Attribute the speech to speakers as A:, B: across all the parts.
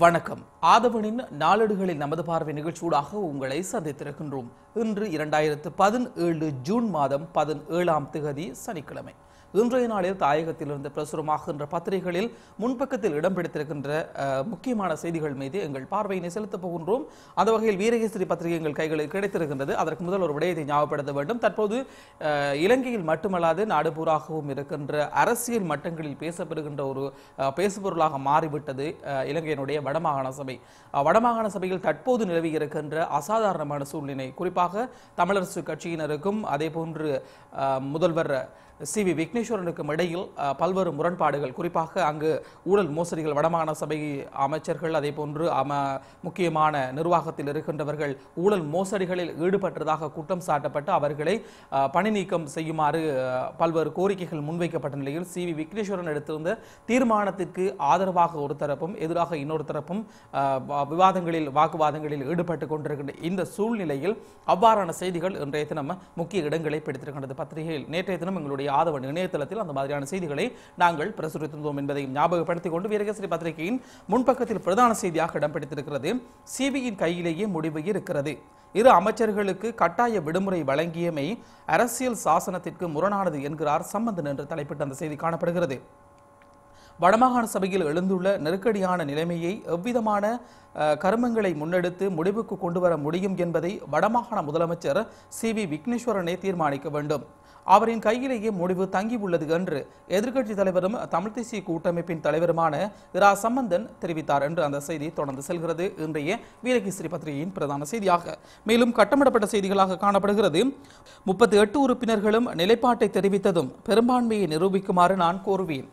A: வணக்கம் ஆதவனின் நாளடுகளில் நமது பார்வை நிகழ்ச்சியூடாக உங்களை சந்தித்திருக்கின்றோம் இன்று இரண்டாயிரத்து பதினேழு ஜூன் மாதம் பதினேழாம் திகதி சனிக்கிழமை இன்றைய நாளில் தாயகத்திலிருந்து பிரசுரமாகின்ற பத்திரிகைகளில் முன்பக்கத்தில் இடம் பிடித்திருக்கின்ற முக்கியமான செய்திகள் மீது எங்கள் பார்வையினை செலுத்தப் போகின்றோம் அந்த வகையில் வீரகேசரி பத்திரிகை எங்கள் கைகளில் கிடைத்திருக்கின்றது அதற்கு முதல் ஒரு விடயத்தை ஞாபகப்படுத்த வேண்டும் தற்போது இலங்கையில் மட்டுமல்லாது நாடுபூராகவும் இருக்கின்ற அரசியல் மட்டங்களில் பேசப்படுகின்ற ஒரு பேசுபொருளாக மாறிவிட்டது இலங்கையினுடைய வடமாகாண சபை வடமாகாண சபையில் தற்போது நிலவி இருக்கின்ற அசாதாரணமான சூழ்நிலை குறிப்பாக தமிழரசு கட்சியினருக்கும் அதே போன்று முதல்வர் சி வி விக்னேஸ்வரனுக்கும் இடையில் பல்வேறு முரண்பாடுகள் குறிப்பாக அங்கு ஊழல் மோசடிகள் வடமாகாண சபை அமைச்சர்கள் அதே போன்று அம முக்கியமான நிர்வாகத்தில் இருக்கின்றவர்கள் ஊழல் மோசடிகளில் ஈடுபட்டதாக குற்றம் சாட்டப்பட்டு அவர்களை பணி நீக்கம் செய்யுமாறு பல்வேறு கோரிக்கைகள் முன்வைக்கப்பட்ட நிலையில் சி வி விக்னேஸ்வரன் எடுத்திருந்த தீர்மானத்திற்கு ஆதரவாக ஒரு தரப்பும் எதிராக இன்னொரு தரப்பும் விவாதங்களில் வாக்குவாதங்களில் ஈடுபட்டு கொண்டிருக்கின்ற இந்த சூழ்நிலையில் அவ்வாறான செய்திகள் இன்றைய தினம் முக்கிய இடங்களை பிடித்திருக்கின்றது பத்திரிகையில் நேற்றைய தினம் எங்களுடைய நம்முடைய ஆதவன் இணையதளத்தில் அந்த மாதிரியான செய்திகளை நாங்கள் பிரசுரித்திருந்தோம் என்பதை ஞாபகப்படுத்திக் கொண்டு வீரகேசரி பத்திரிகையின் முன்பக்கத்தில் பிரதான செய்தியாக இடம்பிடித்திருக்கிறது சிபியின் கையிலேயே முடிவு இருக்கிறது இரு அமைச்சர்களுக்கு கட்டாய விடுமுறை வழங்கியமை அரசியல் சாசனத்திற்கு முரணானது என்கிறார் சம்பந்தன் என்று தலைப்பிட்ட அந்த செய்தி காணப்படுகிறது வடமாகாண சபையில் எழுந்துள்ள நெருக்கடியான நிலைமையை எவ்விதமான கருமங்களை முன்னெடுத்து முடிவுக்கு கொண்டு வர முடியும் என்பதை வடமாகாண முதலமைச்சர் சி வி விக்னேஸ்வரனே தீர்மானிக்க வேண்டும் அவரின் கையிலேயே முடிவு தங்கியுள்ளது என்று எதிர்க்கட்சித் தலைவரும் தமிழ்த் தேசிய கூட்டமைப்பின் தலைவருமான இரா சம்பந்தன் தெரிவித்தார் என்று அந்த செய்தி தொடர்ந்து செல்கிறது இன்றைய வீரகிஸ்ரீ பத்திரிகையின் பிரதான செய்தியாக மேலும் கட்டமிடப்பட்ட செய்திகளாக காணப்படுகிறது முப்பத்தி எட்டு உறுப்பினர்களும் நிலைப்பாட்டை தெரிவித்ததும் பெரும்பான்மையை நிரூபிக்குமாறு நான் கோருவேன்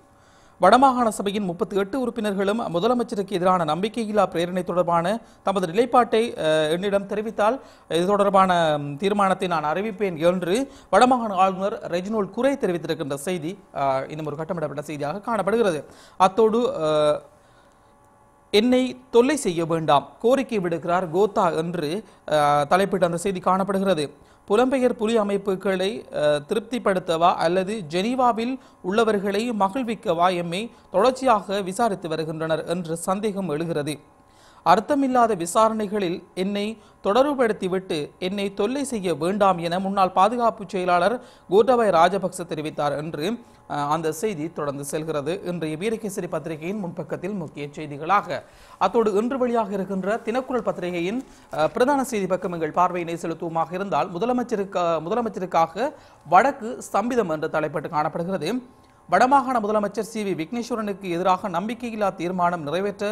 A: வடமாகாண சபையின் முப்பத்தி எட்டு உறுப்பினர்களும் முதலமைச்சருக்கு எதிரான நம்பிக்கையில்லா பிரேரணை தொடர்பான தமது நிலைப்பாட்டை என்னிடம் தெரிவித்தால் இது தொடர்பான தீர்மானத்தை நான் அறிவிப்பேன் என்று வடமாகாண ஆளுநர் ரெஜினோல் குறை தெரிவித்திருக்கின்ற செய்தி இன்னும் ஒரு கட்டமிடப்பட்ட செய்தியாக காணப்படுகிறது அத்தோடு என்னை தொல்லை செய்ய வேண்டாம் கோரிக்கை விடுகிறார் கோத்தா என்று தலைப்பிட்ட அந்த செய்தி காணப்படுகிறது புலம்பெயர் புலி அமைப்புகளை திருப்திப்படுத்தவா அல்லது ஜெனீவாவில் உள்ளவர்களை மகிழ்விக்கவா எம்மை தொடர்ச்சியாக விசாரித்து வருகின்றனர் என்று சந்தேகம் எழுகிறது அர்த்தமில்லாத விசாரணைகளில் என்னை தொடர்புபடுத்திவிட்டு என்னை தொல்லை செய்ய வேண்டாம் என முன்னாள் பாதுகாப்பு செயலாளர் கோட்டபாய் ராஜபக்ச தெரிவித்தார் என்று அந்த செய்தி தொடர்ந்து செல்கிறது இன்றைய வீரகேசரி பத்திரிகையின் முன்பக்கத்தில் முக்கிய செய்திகளாக அத்தோடு இன்று வழியாக இருக்கின்ற தினக்குரல் பத்திரிகையின் பிரதான செய்தி பக்கம் எங்கள் பார்வையினை செலுத்துவமாக இருந்தால் முதலமைச்சருக்கு முதலமைச்சருக்காக வடக்கு ஸ்தம்பிதம் என்று தலைப்பட்டு காணப்படுகிறது வடமாகாண முதலமைச்சர் சி வி விக்னேஸ்வரனுக்கு எதிராக நம்பிக்கையில்லா தீர்மானம் நிறைவேற்ற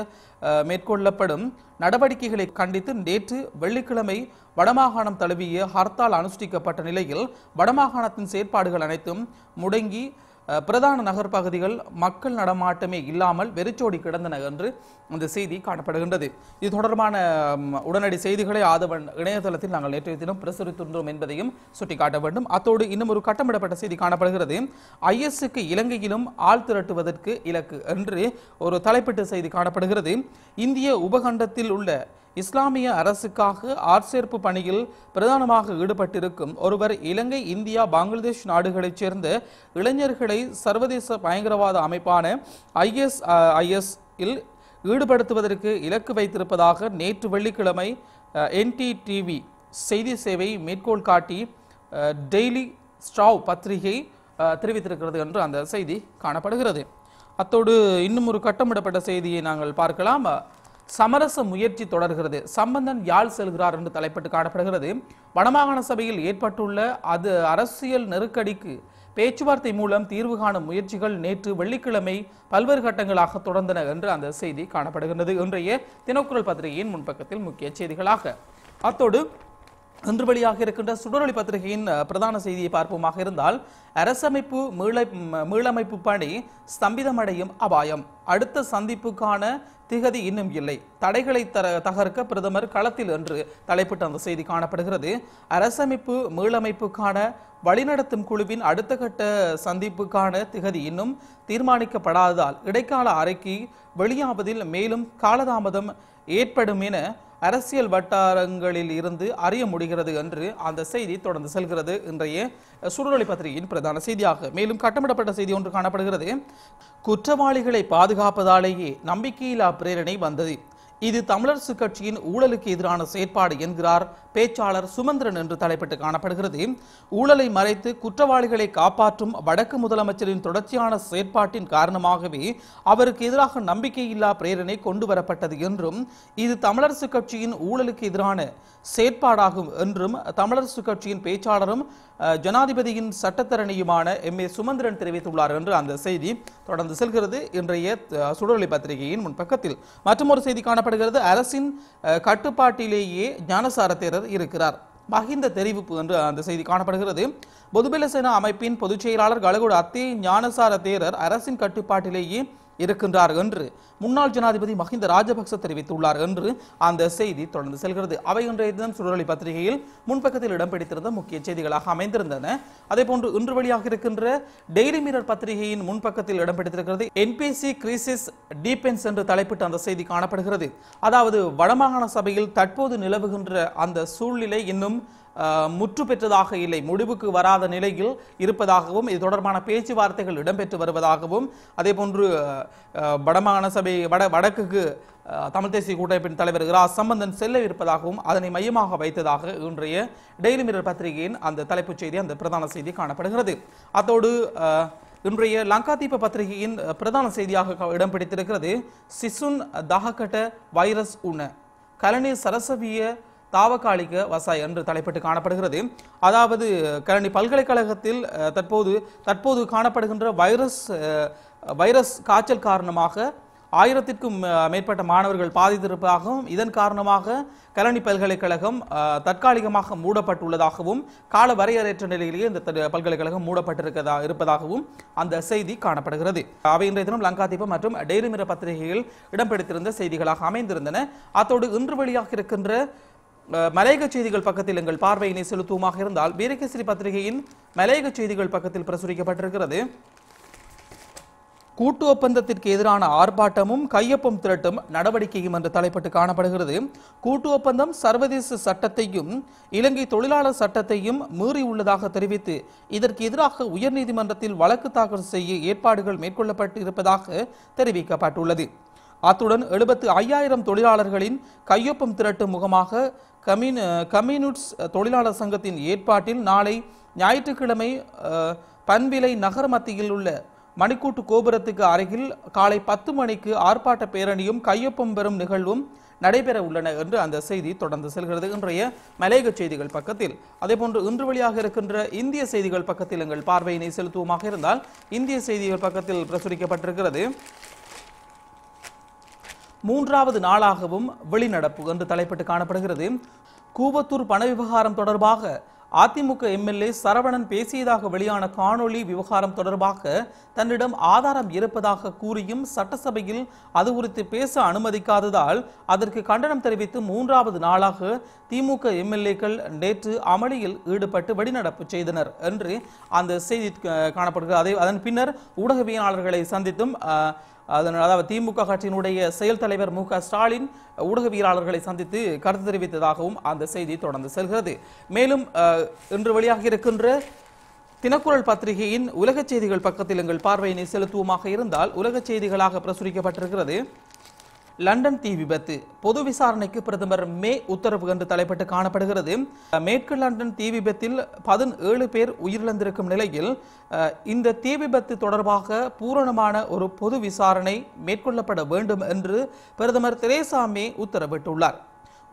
A: மேற்கொள்ளப்படும் நடவடிக்கைகளை கண்டித்து நேற்று வெள்ளிக்கிழமை வடமாகாணம் தழுவிய ஹர்த்தால் அனுஷ்டிக்கப்பட்ட நிலையில் வடமாகாணத்தின் செயற்பாடுகள் அனைத்தும் முடங்கி பிரதான நகர் பகுதிகள் மக்கள் நடமாட்டமே இல்லாமல் வெறிச்சோடி கிடந்தன என்று அந்த செய்தி காணப்படுகின்றது இது தொடர்பான உடனடி செய்திகளை ஆதவன் இணையதளத்தில் நாங்கள் நேற்றைய தினம் பிரசுரித்துள்ளோம் என்பதையும் சுட்டிக்காட்ட வேண்டும் அத்தோடு இன்னும் ஒரு கட்டமிடப்பட்ட செய்தி காணப்படுகிறது ஐஎஸ்க்கு இலங்கையிலும் ஆள் திரட்டுவதற்கு இலக்கு என்று ஒரு தலைப்பிட்ட செய்தி காணப்படுகிறது இந்திய உபகண்டத்தில் உள்ள இஸ்லாமிய அரசுக்காக ஆட்சேர்ப்பு பணியில் பிரதானமாக ஈடுபட்டிருக்கும் ஒருவர் இலங்கை இந்தியா பங்களாதேஷ் நாடுகளைச் சேர்ந்த இளைஞர்களை சர்வதேச பயங்கரவாத அமைப்பான ஐஎஸ் ஐஎஸ் இல் ஈடுபடுத்துவதற்கு இலக்கு வைத்திருப்பதாக நேற்று வெள்ளிக்கிழமை என்டிடிவி செய்தி சேவை மேற்கோள் காட்டி டெய்லி ஸ்ட்ராவ் பத்திரிகை தெரிவித்திருக்கிறது என்று அந்த செய்தி காணப்படுகிறது அத்தோடு இன்னும் ஒரு கட்டமிடப்பட்ட செய்தியை நாங்கள் பார்க்கலாம் சமரச முயற்சி தொடர்கிறது சம்பந்தன் யாழ் செல்கிறார் என்று தலைப்பட்டு காணப்படுகிறது வடமாகாண சபையில் ஏற்பட்டுள்ள அது அரசியல் நெருக்கடிக்கு பேச்சுவார்த்தை மூலம் தீர்வு காணும் முயற்சிகள் நேற்று வெள்ளிக்கிழமை பல்வேறு கட்டங்களாக தொடர்ந்தன என்று அந்த செய்தி காணப்படுகின்றது இன்றைய தினக்குரல் பத்திரிகையின் முன்பக்கத்தில் முக்கிய செய்திகளாக அத்தோடு இன்று இருக்கின்ற சுடரொளி பத்திரிகையின் பிரதான செய்தியை பார்ப்போமாக இருந்தால் அரசமைப்பு மீளமைப்பு பணி ஸ்தம்பிதமடையும் அபாயம் அடுத்த சந்திப்புக்கான திகதி இன்னும் இல்லை தடைகளை தர தகர்க்க பிரதமர் களத்தில் என்று தலைப்பிட்ட அந்த செய்தி காணப்படுகிறது அரசமைப்பு மீளமைப்புக்கான வழிநடத்தும் குழுவின் அடுத்த கட்ட சந்திப்புக்கான திகதி இன்னும் தீர்மானிக்கப்படாததால் இடைக்கால அறைக்கு வெளியாவதில் மேலும் காலதாமதம் ஏற்படும் என அரசியல் வட்டாரங்களில் இருந்து அறிய முடிகிறது என்று அந்த செய்தி தொடர்ந்து செல்கிறது இன்றைய சுடரொளி பத்திரிகையின் பிரதான செய்தியாக மேலும் கட்டமிடப்பட்ட செய்தி ஒன்று காணப்படுகிறது குற்றவாளிகளை பாதுகாப்பதாலேயே நம்பிக்கையில்லா பிரேரணை வந்தது இது தமிழரசு கட்சியின் ஊழலுக்கு எதிரான செயற்பாடு என்கிறார் பேச்சாளர் சுமந்திரன் என்று தலைப்பட்டு காணப்படுகிறது ஊழலை மறைத்து குற்றவாளிகளை காப்பாற்றும் வடக்கு முதலமைச்சரின் தொடர்ச்சியான செயற்பாட்டின் காரணமாகவே அவருக்கு எதிராக நம்பிக்கையில்லா பிரேரணை கொண்டு வரப்பட்டது என்றும் இது தமிழரசு கட்சியின் ஊழலுக்கு எதிரான செயற்பாடாகும் என்றும் தமிழரசு கட்சியின் பேச்சாளரும் ஜனாதிபதியின் சட்டத்தரணியுமான எம் ஏ சுமந்திரன் தெரிவித்துள்ளார் என்று அந்த செய்தி தொடர்ந்து செல்கிறது இன்றைய சுடரொலி பத்திரிகையின் முன்பக்கத்தில் மற்றொரு செய்தி காணப்படுகிறது அரசின் கட்டுப்பாட்டிலேயே ஞானசார தேரர் இருக்கிறார் மகிந்த தெரிவிப்பு என்று அந்த செய்தி காணப்படுகிறது பொதுபலசேன அமைப்பின் பொதுச் செயலாளர் கலகுட அத்தே ஞானசார தேரர் அரசின் கட்டுப்பாட்டிலேயே இருக்கின்றார் என்று முன்னாள் ஜனாதிபதி மஹிந்த ராஜபக்ச தெரிவித்துள்ளார் என்று அந்த செய்தி தொடர்ந்து செல்கிறது அவை இன்றைய தினம் சுடரொலி பத்திரிகையில் முன்பக்கத்தில் இடம் முக்கிய செய்திகளாக அமைந்திருந்தன அதே போன்று இன்று வழியாக இருக்கின்ற டெய்லி மீரர் பத்திரிகையின் முன்பக்கத்தில் இடம் பிடித்திருக்கிறது என்பிசி கிரிசிஸ் டிபென்ஸ் என்று தலைப்பிட்டு அந்த செய்தி காணப்படுகிறது அதாவது வடமாகாண சபையில் தற்போது நிலவுகின்ற அந்த சூழ்நிலை இன்னும் முற்று பெற்றதாக இல்லை முடிவுக்கு வராத நிலையில் இருப்பதாகவும் இது தொடர்பான பேச்சுவார்த்தைகள் இடம்பெற்று வருவதாகவும் அதே போன்று வடமாகாண சபை வட வடக்குக்கு தமிழ் தேசிய கூட்டமைப்பின் தலைவர் இரா சம்பந்தன் செல்ல இருப்பதாகவும் அதனை மையமாக வைத்ததாக இன்றைய டெய்லி மிரர் பத்திரிகையின் அந்த தலைப்புச் செய்தி அந்த பிரதான செய்தி காணப்படுகிறது அத்தோடு இன்றைய லங்கா தீப பத்திரிகையின் பிரதான செய்தியாக இடம் பிடித்திருக்கிறது சிசுன் தகக்கட்ட வைரஸ் உண கலனி சரசவிய தாவகாலிக வசாய் என்று தலைப்பட்டு காணப்படுகிறது அதாவது கரணி பல்கலைக்கழகத்தில் தற்போது தற்போது காணப்படுகின்ற வைரஸ் வைரஸ் காய்ச்சல் காரணமாக ஆயிரத்திற்கும் மேற்பட்ட மாணவர்கள் பாதித்திருப்பதாகவும் இதன் காரணமாக கலனி பல்கலைக்கழகம் தற்காலிகமாக மூடப்பட்டுள்ளதாகவும் கால வரையறையற்ற நிலையிலேயே இந்த பல்கலைக்கழகம் மூடப்பட்டிருக்கதா இருப்பதாகவும் அந்த செய்தி காணப்படுகிறது அவை இன்றைய தினம் லங்காதீபம் மற்றும் டெய்ரி மிர பத்திரிகைகள் இடம்பெடுத்திருந்த செய்திகளாக அமைந்திருந்தன அத்தோடு இன்று வெளியாக இருக்கின்ற மலையக செய்திகள் பக்கத்தில் எங்கள் பார்வையினை செலுத்துவமாக இருந்தால் வீரகேசரி பத்திரிகையின் மலையக செய்திகள் பக்கத்தில் பிரசுரிக்கப்பட்டிருக்கிறது கூட்டு ஒப்பந்தத்திற்கு எதிரான ஆர்ப்பாட்டமும் கையொப்பம் திரட்டும் நடவடிக்கையும் என்று தலைப்பட்டு காணப்படுகிறது கூட்டு ஒப்பந்தம் சர்வதேச சட்டத்தையும் இலங்கை தொழிலாளர் சட்டத்தையும் மீறி உள்ளதாக தெரிவித்து இதற்கு எதிராக உயர்நீதிமன்றத்தில் வழக்கு தாக்கல் செய்ய ஏற்பாடுகள் மேற்கொள்ளப்பட்டு இருப்பதாக தெரிவிக்கப்பட்டுள்ளது அத்துடன் எழுபத்து ஐயாயிரம் தொழிலாளர்களின் கையொப்பம் திரட்டும் முகமாக கம்யூன் கம்யூனிட்ஸ் தொழிலாளர் சங்கத்தின் ஏற்பாட்டில் நாளை ஞாயிற்றுக்கிழமை பன்விலை நகர் மத்தியில் உள்ள மணிக்கூட்டு கோபுரத்துக்கு அருகில் காலை பத்து மணிக்கு ஆர்ப்பாட்ட பேரணியும் கையொப்பம் பெறும் நிகழ்வும் நடைபெற உள்ளன என்று அந்த செய்தி தொடர்ந்து செல்கிறது இன்றைய மலையக செய்திகள் பக்கத்தில் அதேபோன்று இன்று வழியாக இருக்கின்ற இந்திய செய்திகள் பக்கத்தில் எங்கள் பார்வையினை செலுத்துவோமாக இருந்தால் இந்திய செய்திகள் பக்கத்தில் பிரசுரிக்கப்பட்டிருக்கிறது மூன்றாவது நாளாகவும் வெளிநடப்பு என்று தலைப்பட்டு காணப்படுகிறது கூவத்தூர் பண விவகாரம் தொடர்பாக அதிமுக எம்எல்ஏ சரவணன் பேசியதாக வெளியான காணொளி விவகாரம் தொடர்பாக தன்னிடம் ஆதாரம் இருப்பதாக கூறியும் சட்டசபையில் அது குறித்து பேச அனுமதிக்காததால் அதற்கு கண்டனம் தெரிவித்து மூன்றாவது நாளாக திமுக எம்எல்ஏக்கள் நேற்று அமளியில் ஈடுபட்டு வெளிநடப்பு செய்தனர் என்று அந்த செய்தி காணப்படுகிறது அதே அதன் பின்னர் ஊடகவியலாளர்களை சந்தித்தும் அதனால் அதாவது திமுக கட்சியினுடைய செயல் தலைவர் மு ஸ்டாலின் ஊடகவியலாளர்களை சந்தித்து கருத்து தெரிவித்ததாகவும் அந்த செய்தி தொடர்ந்து செல்கிறது மேலும் இன்று வெளியாக இருக்கின்ற தினக்குரல் பத்திரிகையின் உலக செய்திகள் பக்கத்தில் எங்கள் பார்வையினை செலுத்துவோமாக இருந்தால் உலகச் செய்திகளாக பிரசுரிக்கப்பட்டிருக்கிறது லண்டன் தீ விபத்து பொது விசாரணைக்கு பிரதமர் மே உத்தரவு என்று தலைப்பட்டு காணப்படுகிறது மேற்கு லண்டன் தீ விபத்தில் பதினேழு பேர் உயிரிழந்திருக்கும் நிலையில் இந்த தீ விபத்து தொடர்பாக பூரணமான ஒரு பொது விசாரணை மேற்கொள்ளப்பட வேண்டும் என்று பிரதமர் தெரேசா மே உத்தரவிட்டுள்ளார்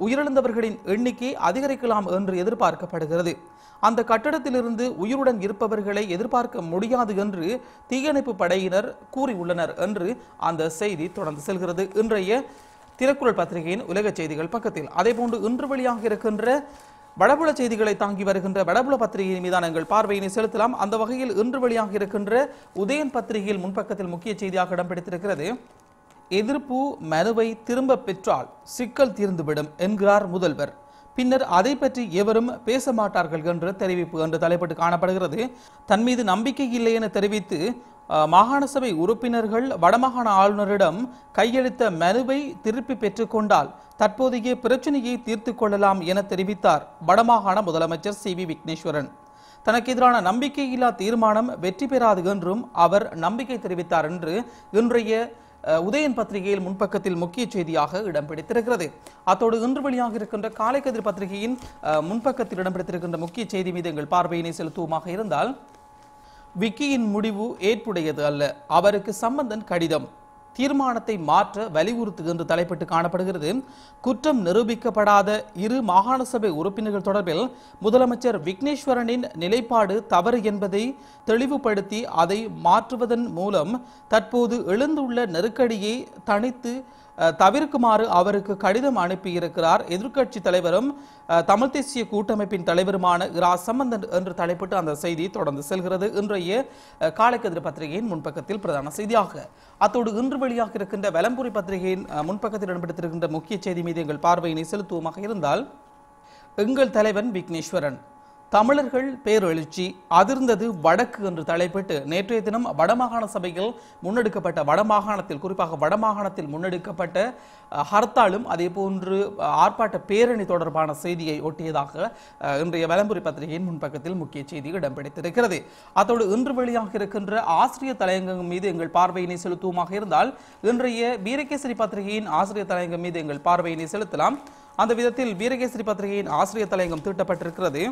A: உயிரிழந்தவர்களின் எண்ணிக்கை அதிகரிக்கலாம் என்று எதிர்பார்க்கப்படுகிறது அந்த கட்டடத்திலிருந்து உயிருடன் இருப்பவர்களை எதிர்பார்க்க முடியாது என்று தீயணைப்பு படையினர் கூறியுள்ளனர் என்று அந்த செய்தி தொடர்ந்து செல்கிறது இன்றைய திறக்குறள் பத்திரிகையின் உலக செய்திகள் பக்கத்தில் அதேபோன்று இன்று வெளியாக இருக்கின்ற வடபுல செய்திகளை தாங்கி வருகின்ற வடபுல பத்திரிகையின் மீதான எங்கள் பார்வையினை செலுத்தலாம் அந்த வகையில் இன்று வெளியாக இருக்கின்ற உதயன் பத்திரிகையில் முன்பக்கத்தில் முக்கிய செய்தியாக இடம் எதிர்ப்பு மனுவை திரும்ப பெற்றால் சிக்கல் தீர்ந்துவிடும் என்கிறார் முதல்வர் பின்னர் அதை பற்றி எவரும் பேச மாட்டார்கள் என்ற தெரிவிப்பு என்று தலைப்பட்டு காணப்படுகிறது தன் மீது நம்பிக்கை இல்லை என தெரிவித்து மாகாண சபை உறுப்பினர்கள் வடமாகாண ஆளுநரிடம் கையெழுத்த மனுவை திருப்பி பெற்றுக்கொண்டால் தற்போதைய பிரச்சனையை தீர்த்து கொள்ளலாம் என தெரிவித்தார் வடமாகாண முதலமைச்சர் சி வி விக்னேஸ்வரன் தனக்கு எதிரான நம்பிக்கையில்லா தீர்மானம் வெற்றி பெறாது என்றும் அவர் நம்பிக்கை தெரிவித்தார் என்று இன்றைய உதயன் பத்திரிகையில் முன்பக்கத்தில் முக்கிய செய்தியாக இடம் பிடித்திருக்கிறது அத்தோடு இன்று வெளியாக இருக்கின்ற காலைக்கதிர் பத்திரிகையின் முன்பக்கத்தில் இடம் பிடித்திருக்கின்ற முக்கிய செய்தி மீது எங்கள் பார்வையினை செலுத்துவமாக இருந்தால் விக்கியின் முடிவு ஏற்புடையது அல்ல அவருக்கு சம்பந்தன் கடிதம் தீர்மானத்தை மாற்ற என்று தலைப்பிட்டு காணப்படுகிறது குற்றம் நிரூபிக்கப்படாத இரு மாகாண சபை உறுப்பினர்கள் தொடர்பில் முதலமைச்சர் விக்னேஸ்வரனின் நிலைப்பாடு தவறு என்பதை தெளிவுபடுத்தி அதை மாற்றுவதன் மூலம் தற்போது எழுந்துள்ள நெருக்கடியை தனித்து தவிர்க்குமாறு அவருக்கு கடிதம் அனுப்பியிருக்கிறார் எதிர்க்கட்சி தலைவரும் தமிழ் தேசிய கூட்டமைப்பின் தலைவருமான இரா சம்பந்தன் என்று தலைப்பிட்டு அந்த செய்தி தொடர்ந்து செல்கிறது இன்றைய காலைக்கதிர் பத்திரிகையின் முன்பக்கத்தில் பிரதான செய்தியாக அத்தோடு இன்று வெளியாக இருக்கின்ற வலம்புரி பத்திரிகையின் முன்பக்கத்தில் இடம்பெற்றிருக்கின்ற முக்கிய செய்தி மீது எங்கள் பார்வையினை செலுத்துவமாக இருந்தால் எங்கள் தலைவன் விக்னேஸ்வரன் தமிழர்கள் பேரெழுச்சி அதிர்ந்தது வடக்கு என்று தலைப்பிட்டு நேற்றைய தினம் வடமாகாண சபையில் முன்னெடுக்கப்பட்ட வடமாகாணத்தில் குறிப்பாக வடமாகாணத்தில் முன்னெடுக்கப்பட்ட ஹர்த்தாலும் அதே போன்று ஆர்ப்பாட்ட பேரணி தொடர்பான செய்தியை ஒட்டியதாக இன்றைய வலம்புரி பத்திரிகையின் முன்பக்கத்தில் முக்கிய செய்தி இடம் பிடித்திருக்கிறது அதோடு இன்று வெளியாக இருக்கின்ற ஆசிரியர் தலையங்கம் மீது எங்கள் பார்வையினை செலுத்துவோமாக இருந்தால் இன்றைய வீரகேசரி பத்திரிகையின் ஆசிரியர் தலையங்கம் மீது எங்கள் பார்வையினை செலுத்தலாம் அந்த விதத்தில் வீரகேசரி பத்திரிகையின் ஆசிரியர் தலையங்கம் தீட்டப்பட்டிருக்கிறது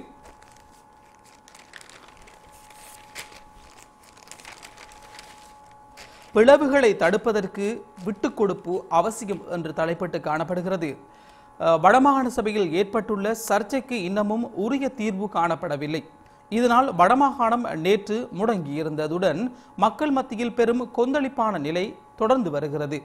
A: பிளவுகளை தடுப்பதற்கு விட்டுக் கொடுப்பு அவசியம் என்று தலைப்பட்டு காணப்படுகிறது வடமாகாண சபையில் ஏற்பட்டுள்ள சர்ச்சைக்கு இன்னமும் உரிய தீர்வு காணப்படவில்லை இதனால் வடமாகாணம் நேற்று முடங்கியிருந்ததுடன் மக்கள் மத்தியில் பெரும் கொந்தளிப்பான நிலை தொடர்ந்து வருகிறது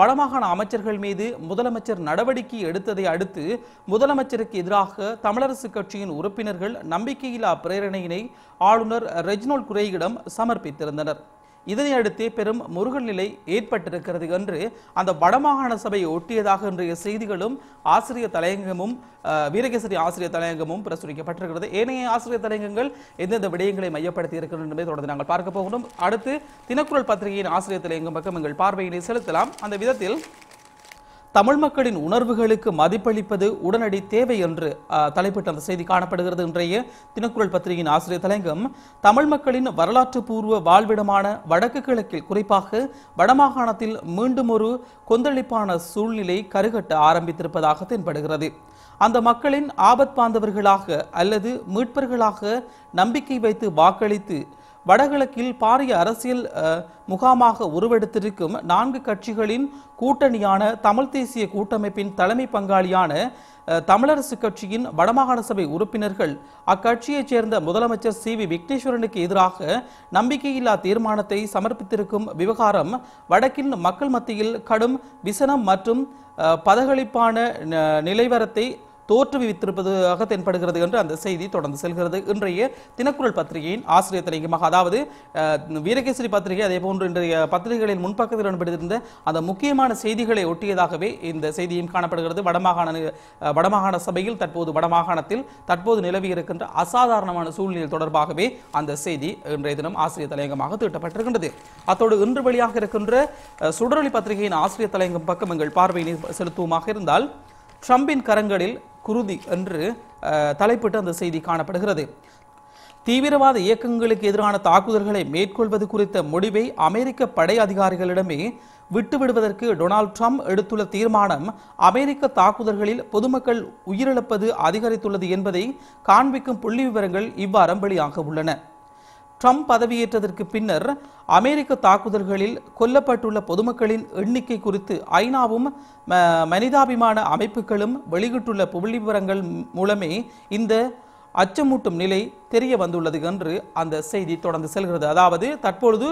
A: வடமாகாண அமைச்சர்கள் மீது முதலமைச்சர் நடவடிக்கை எடுத்ததை அடுத்து முதலமைச்சருக்கு எதிராக தமிழரசு கட்சியின் உறுப்பினர்கள் நம்பிக்கையில்லா பிரேரணையினை ஆளுநர் ரெஜினோல் குரேயிடம் சமர்ப்பித்திருந்தனர் இதனை அடுத்து பெரும் முருகன் நிலை ஏற்பட்டிருக்கிறது என்று அந்த வடமாகாண சபையை ஒட்டியதாக இன்றைய செய்திகளும் ஆசிரியர் தலையங்கமும் வீரகேசரி ஆசிரியர் தலையங்கமும் பிரசுரிக்கப்பட்டிருக்கிறது ஏனைய ஆசிரியர் தலையங்கங்கள் எந்தெந்த விடயங்களை மையப்படுத்தி இருக்கிறது என்பதை தொடர்ந்து நாங்கள் பார்க்க போகிறோம் அடுத்து தினக்குரல் பத்திரிகையின் ஆசிரியர் தலையங்கம் பக்கம் எங்கள் பார்வையினை செலுத்தலாம் அந்த விதத்தில் தமிழ் மக்களின் உணர்வுகளுக்கு மதிப்பளிப்பது உடனடி தேவை என்று தலைப்பிட்ட அந்த செய்தி காணப்படுகிறது இன்றைய தினக்குரல் பத்திரிகையின் ஆசிரியர் தலைங்கம் தமிழ் மக்களின் வரலாற்று பூர்வ வாழ்விடமான வடக்கு கிழக்கில் குறிப்பாக வடமாகாணத்தில் மீண்டும் ஒரு கொந்தளிப்பான சூழ்நிலை கருகட்ட ஆரம்பித்திருப்பதாக தென்படுகிறது அந்த மக்களின் ஆபத் பாந்தவர்களாக அல்லது மீட்பர்களாக நம்பிக்கை வைத்து வாக்களித்து வடகிழக்கில் பாரிய அரசியல் முகாமாக உருவெடுத்திருக்கும் நான்கு கட்சிகளின் கூட்டணியான தமிழ் தேசிய கூட்டமைப்பின் தலைமை பங்காளியான தமிழரசு கட்சியின் வடமாகாண சபை உறுப்பினர்கள் அக்கட்சியைச் சேர்ந்த முதலமைச்சர் சி வி விக்னேஸ்வரனுக்கு எதிராக நம்பிக்கையில்லா தீர்மானத்தை சமர்ப்பித்திருக்கும் விவகாரம் வடக்கின் மக்கள் மத்தியில் கடும் விசனம் மற்றும் பதகளிப்பான நிலைவரத்தை தோற்றுவித்திருப்பதாக தென்படுகிறது என்று அந்த செய்தி தொடர்ந்து செல்கிறது இன்றைய தினக்குரல் பத்திரிகையின் ஆசிரியர் தலைங்கமாக அதாவது வீரகேசரி பத்திரிகை அதே போன்று இன்றைய பத்திரிகைகளின் முன்பக்கத்தில் இடம்பெற்றிருந்த அந்த முக்கியமான செய்திகளை ஒட்டியதாகவே இந்த செய்தியும் காணப்படுகிறது வடமாகாண வடமாகாண சபையில் தற்போது வடமாகாணத்தில் தற்போது நிலவி இருக்கின்ற அசாதாரணமான சூழ்நிலை தொடர்பாகவே அந்த செய்தி இன்றைய தினம் ஆசிரியர் தலையங்கமாக தீட்டப்பட்டிருக்கின்றது அத்தோடு இன்று வெளியாக இருக்கின்ற சுடரொலி பத்திரிகையின் ஆசிரியர் தலையங்கம் பக்கம் எங்கள் பார்வையினை செலுத்துவமாக இருந்தால் ட்ரம்பின் கரங்களில் குருதி என்று தலைப்பிட்டு அந்த செய்தி காணப்படுகிறது தீவிரவாத இயக்கங்களுக்கு எதிரான தாக்குதல்களை மேற்கொள்வது குறித்த முடிவை அமெரிக்க படை அதிகாரிகளிடமே விட்டுவிடுவதற்கு டொனால்ட் ட்ரம்ப் எடுத்துள்ள தீர்மானம் அமெரிக்க தாக்குதல்களில் பொதுமக்கள் உயிரிழப்பது அதிகரித்துள்ளது என்பதை காண்பிக்கும் புள்ளி விவரங்கள் இவ்வாறம் வெளியாக உள்ளன ட்ரம்ப் பதவியேற்றதற்கு பின்னர் அமெரிக்க தாக்குதல்களில் கொல்லப்பட்டுள்ள பொதுமக்களின் எண்ணிக்கை குறித்து ஐநாவும் மனிதாபிமான அமைப்புகளும் வெளியிட்டுள்ள புள்ளிவிவரங்கள் மூலமே இந்த அச்சமூட்டும் நிலை தெரிய வந்துள்ளது என்று அந்த செய்தி தொடர்ந்து செல்கிறது அதாவது தற்பொழுது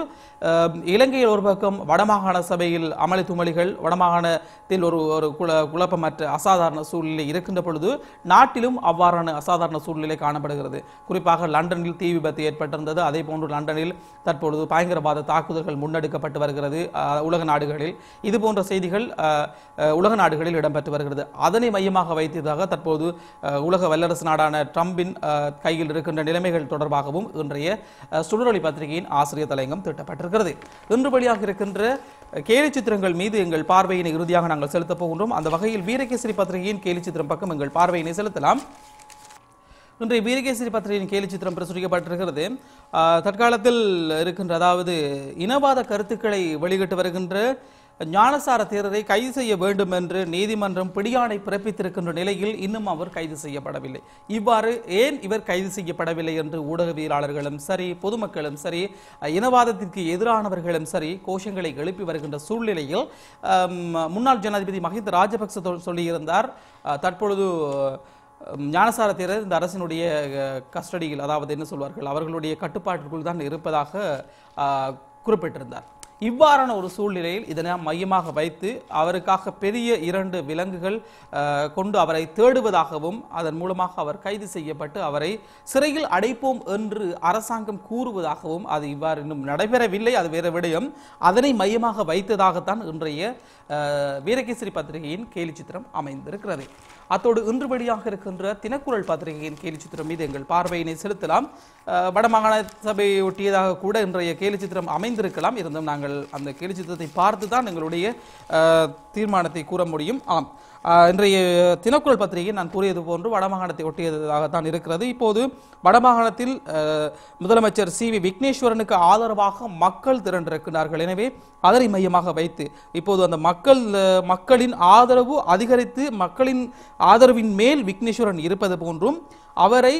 A: இலங்கையில் ஒரு பக்கம் வடமாகாண சபையில் அமளி துமளிகள் வடமாகாணத்தில் ஒரு ஒரு குல குழப்பமற்ற அசாதாரண சூழ்நிலை இருக்கின்ற பொழுது நாட்டிலும் அவ்வாறான அசாதாரண சூழ்நிலை காணப்படுகிறது குறிப்பாக லண்டனில் தீ விபத்து ஏற்பட்டிருந்தது அதே போன்று லண்டனில் தற்பொழுது பயங்கரவாத தாக்குதல்கள் முன்னெடுக்கப்பட்டு வருகிறது உலக நாடுகளில் இது போன்ற செய்திகள் உலக நாடுகளில் இடம்பெற்று வருகிறது அதனை மையமாக வைத்ததாக தற்போது உலக வல்லரசு நாடான ட்ரம்பின் கையில் இருக்கின்ற நிலைமைகள் தொடர்பாகவும் இன்றைய சுடரொலி பத்திரிகையின் ஆசிரியர் தலையங்கம் திட்டப்பட்டிருக்கிறது இன்று வழியாக இருக்கின்ற கேலி சித்திரங்கள் மீது எங்கள் பார்வையினை இறுதியாக நாங்கள் செலுத்தப் போகின்றோம் அந்த வகையில் வீரகேசரி பத்திரிகையின் கேலி சித்திரம் பக்கம் எங்கள் பார்வையினை செலுத்தலாம் இன்றைய வீரகேசரி பத்திரிகையின் கேலி சித்திரம் பிரசுரிக்கப்பட்டிருக்கிறது தற்காலத்தில் இருக்கின்ற அதாவது இனவாத கருத்துக்களை வெளியிட்டு வருகின்ற ஞானசார தேரரை கைது செய்ய வேண்டும் என்று நீதிமன்றம் பிடியாணை பிறப்பித்திருக்கின்ற நிலையில் இன்னும் அவர் கைது செய்யப்படவில்லை இவ்வாறு ஏன் இவர் கைது செய்யப்படவில்லை என்று ஊடகவியலாளர்களும் சரி பொதுமக்களும் சரி இனவாதத்திற்கு எதிரானவர்களும் சரி கோஷங்களை எழுப்பி வருகின்ற சூழ்நிலையில் முன்னாள் ஜனாதிபதி மஹிந்த ராஜபக்ச சொல்லியிருந்தார் தற்பொழுது ஞானசார தேரர் இந்த அரசினுடைய கஸ்டடியில் அதாவது என்ன சொல்வார்கள் அவர்களுடைய கட்டுப்பாட்டிற்குள் தான் இருப்பதாக குறிப்பிட்டிருந்தார் இவ்வாறான ஒரு சூழ்நிலையில் இதனை மையமாக வைத்து அவருக்காக பெரிய இரண்டு விலங்குகள் கொண்டு அவரை தேடுவதாகவும் அதன் மூலமாக அவர் கைது செய்யப்பட்டு அவரை சிறையில் அடைப்போம் என்று அரசாங்கம் கூறுவதாகவும் அது இவ்வாறு இன்னும் நடைபெறவில்லை அது வேறு விடயம் அதனை மையமாக வைத்ததாகத்தான் இன்றைய வீரகேசரி பத்திரிகையின் கேலி சித்திரம் அமைந்திருக்கிறது அத்தோடு இன்று வெளியாக இருக்கின்ற தினக்குரல் பத்திரிகையின் கேலி சித்திரம் மீது எங்கள் பார்வையினை செலுத்தலாம் வடமாகாண ஒட்டியதாக கூட இன்றைய கேலி சித்திரம் அமைந்திருக்கலாம் இருந்தும் நாங்கள் அந்த கேலி சித்திரத்தை பார்த்து தான் எங்களுடைய தீர்மானத்தை கூற முடியும் ஆம் இன்றைய தினக்குரல் பத்திரிகை நான் கூறியது போன்று வடமாகாணத்தை ஒட்டியதாகத்தான் இருக்கிறது இப்போது வடமாகாணத்தில் முதலமைச்சர் சி வி விக்னேஸ்வரனுக்கு ஆதரவாக மக்கள் திரண்டிருக்கிறார்கள் எனவே அதனை மையமாக வைத்து இப்போது அந்த மக்கள் மக்களின் ஆதரவு அதிகரித்து மக்களின் ஆதரவின் மேல் விக்னேஸ்வரன் இருப்பது போன்றும் அவரை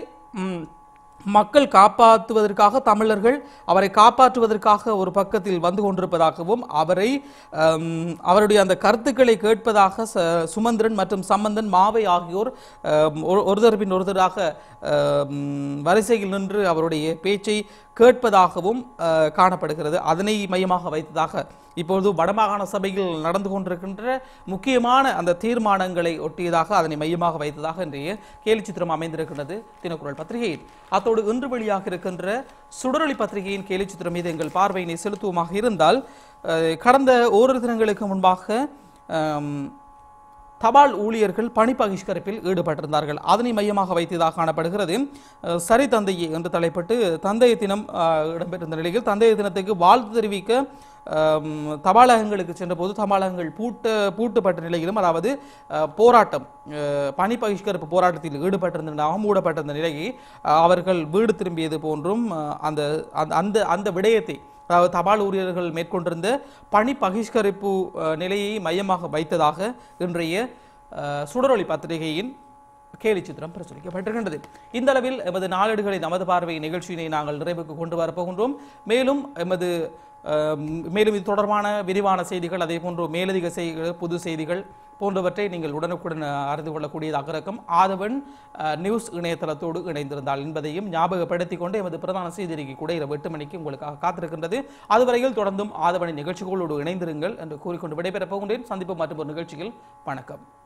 A: மக்கள் காப்பாற்றுவதற்காக தமிழர்கள் அவரை காப்பாற்றுவதற்காக ஒரு பக்கத்தில் வந்து கொண்டிருப்பதாகவும் அவரை அவருடைய அந்த கருத்துக்களை கேட்பதாக சுமந்திரன் மற்றும் சம்பந்தன் மாவை ஆகியோர் ஒருதர் பின் ஒருதராக வரிசையில் நின்று அவருடைய பேச்சை கேட்பதாகவும் காணப்படுகிறது அதனை மையமாக வைத்ததாக இப்பொழுது வடமாகாண சபையில் நடந்து கொண்டிருக்கின்ற முக்கியமான அந்த தீர்மானங்களை ஒட்டியதாக அதனை மையமாக வைத்ததாக இன்றைய கேலி சித்திரம் அமைந்திருக்கின்றது தினக்குரல் பத்திரிகையில் அத்தோடு இன்று வெளியாக இருக்கின்ற சுடரளி பத்திரிகையின் கேலி சித்திரம் மீது எங்கள் பார்வையினை செலுத்துவமாக இருந்தால் கடந்த ஓரிரு தினங்களுக்கு முன்பாக தபால் ஊழியர்கள் பணி பகிஷ்கரிப்பில் ஈடுபட்டிருந்தார்கள் அதனை மையமாக வைத்ததாக காணப்படுகிறது சரி தந்தையே என்று தலைப்பட்டு தந்தைய தினம் இடம்பெற்றிருந்த நிலையில் தந்தைய தினத்துக்கு வாழ்த்து தெரிவிக்க தபாலகங்களுக்கு சென்றபோது தபாலகங்கள் பூட்ட பூட்டுப்பட்ட நிலையிலும் அதாவது போராட்டம் பணி பகிஷ்கரிப்பு போராட்டத்தில் ஈடுபட்டிருந்ததாக மூடப்பட்டிருந்த நிலையை அவர்கள் வீடு திரும்பியது போன்றும் அந்த அந்த அந்த விடயத்தை அதாவது தபால் ஊழியர்கள் மேற்கொண்டிருந்த பணி பகிஷ்கரிப்பு நிலையை மையமாக வைத்ததாக இன்றைய சுடரொளி பத்திரிகையின் கேலி சித்திரம் பிரசுரிக்கப்பட்டிருக்கின்றது இந்த அளவில் எமது நாளேடுகளை நமது பார்வை நிகழ்ச்சியினை நாங்கள் நிறைவுக்கு கொண்டு வரப்போகின்றோம் மேலும் எமது மேலும் இது தொடர்பான விரிவான செய்திகள் அதே போன்று மேலதிக செய்திகள் புது செய்திகள் போன்றவற்றை நீங்கள் உடனுக்குடன் அறிந்து கொள்ளக்கூடியதாக இருக்கும் ஆதவன் நியூஸ் இணையதளத்தோடு இணைந்திருந்தால் என்பதையும் ஞாபகப்படுத்திக் கொண்டு எமது பிரதான அறிக்கை கூட இரவு எட்டு மணிக்கு உங்களுக்காக காத்திருக்கின்றது அதுவரையில் தொடர்ந்தும் ஆதவனின் நிகழ்ச்சிகளோடு இணைந்திருங்கள் என்று கூறிக்கொண்டு விடைபெறப் போகின்றேன் சந்திப்பு மற்றும் ஒரு நிகழ்ச்சியில் வணக்கம்